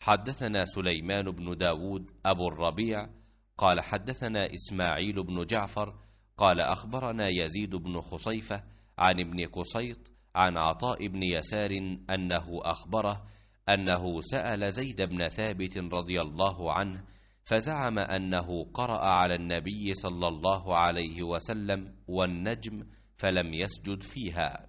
حدثنا سليمان بن داود أبو الربيع قال حدثنا إسماعيل بن جعفر قال أخبرنا يزيد بن خصيفة عن ابن قصيط عن عطاء بن يسار أنه أخبره أنه سأل زيد بن ثابت رضي الله عنه فزعم أنه قرأ على النبي صلى الله عليه وسلم والنجم فلم يسجد فيها